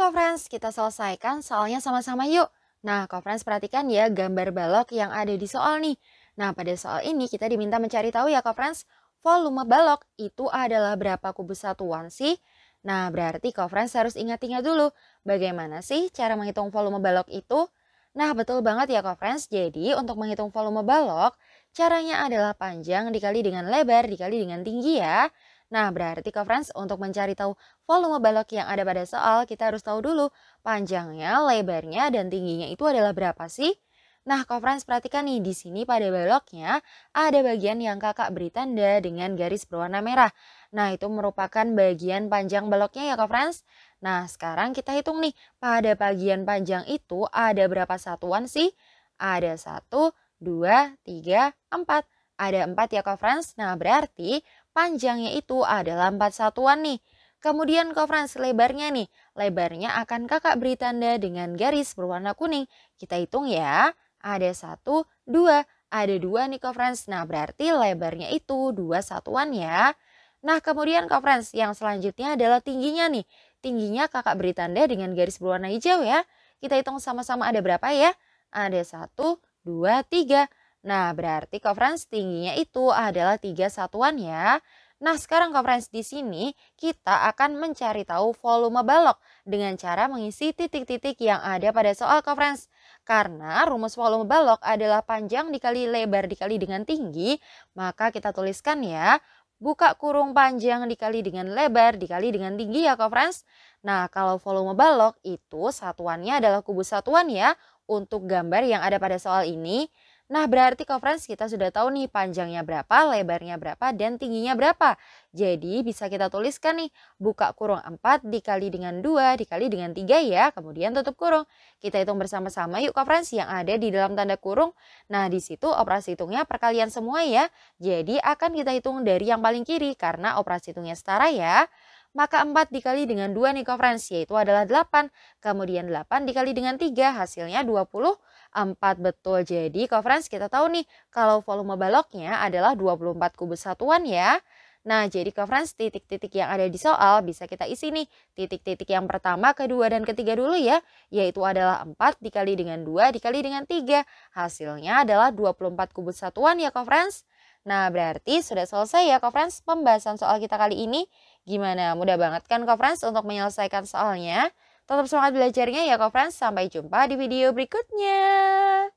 kok friends, kita selesaikan soalnya sama-sama yuk. Nah, kok friends perhatikan ya gambar balok yang ada di soal nih. Nah, pada soal ini kita diminta mencari tahu ya kok friends, volume balok itu adalah berapa kubus satuan sih? Nah, berarti kok friends harus ingat-ingat dulu bagaimana sih cara menghitung volume balok itu? Nah, betul banget ya kok friends. Jadi, untuk menghitung volume balok, caranya adalah panjang dikali dengan lebar dikali dengan tinggi ya. Nah, berarti ke friends untuk mencari tahu volume balok yang ada pada soal, kita harus tahu dulu panjangnya, lebarnya, dan tingginya itu adalah berapa sih? Nah, friends perhatikan nih, di sini pada baloknya ada bagian yang kakak beri tanda dengan garis berwarna merah. Nah, itu merupakan bagian panjang baloknya ya, friends. Nah, sekarang kita hitung nih, pada bagian panjang itu ada berapa satuan sih? Ada satu, dua, tiga, empat. Ada 4 ya kofrans. Nah, berarti panjangnya itu adalah 4 satuan nih. Kemudian kofrans lebarnya nih. Lebarnya akan kakak beri tanda dengan garis berwarna kuning. Kita hitung ya. Ada 1, 2, ada 2 nih kofrans. Nah, berarti lebarnya itu 2 satuan ya. Nah, kemudian kofrans yang selanjutnya adalah tingginya nih. Tingginya kakak beri tanda dengan garis berwarna hijau ya. Kita hitung sama-sama ada berapa ya. Ada 1, 2, 3 Nah, berarti coverage tingginya itu adalah tiga satuan ya. Nah, sekarang coverage di sini kita akan mencari tahu volume balok dengan cara mengisi titik-titik yang ada pada soal coverage. Karena rumus volume balok adalah panjang dikali lebar dikali dengan tinggi, maka kita tuliskan ya buka kurung panjang dikali dengan lebar dikali dengan tinggi ya friends. Nah kalau volume balok itu satuannya adalah kubus satuan ya untuk gambar yang ada pada soal ini. Nah, berarti conference kita sudah tahu nih panjangnya berapa, lebarnya berapa, dan tingginya berapa. Jadi, bisa kita tuliskan nih, buka kurung 4 dikali dengan 2 dikali dengan 3 ya, kemudian tutup kurung. Kita hitung bersama-sama yuk conference yang ada di dalam tanda kurung. Nah, di situ operasi hitungnya perkalian semua ya. Jadi, akan kita hitung dari yang paling kiri karena operasi hitungnya setara ya maka 4 dikali dengan 2 nih friends, yaitu adalah 8. Kemudian 8 dikali dengan 3, hasilnya 24 betul. Jadi friends kita tahu nih kalau volume baloknya adalah 24 kubus satuan ya. Nah, jadi friends titik-titik yang ada di soal bisa kita isi nih. Titik-titik yang pertama, kedua, dan ketiga dulu ya. Yaitu adalah 4 dikali dengan 2 dikali dengan 3. Hasilnya adalah 24 kubus satuan ya friends. Nah, berarti sudah selesai ya, Kofrans, pembahasan soal kita kali ini. Gimana? Mudah banget kan, Kofrans, untuk menyelesaikan soalnya? Tetap semangat belajarnya ya, Kofrans. Sampai jumpa di video berikutnya.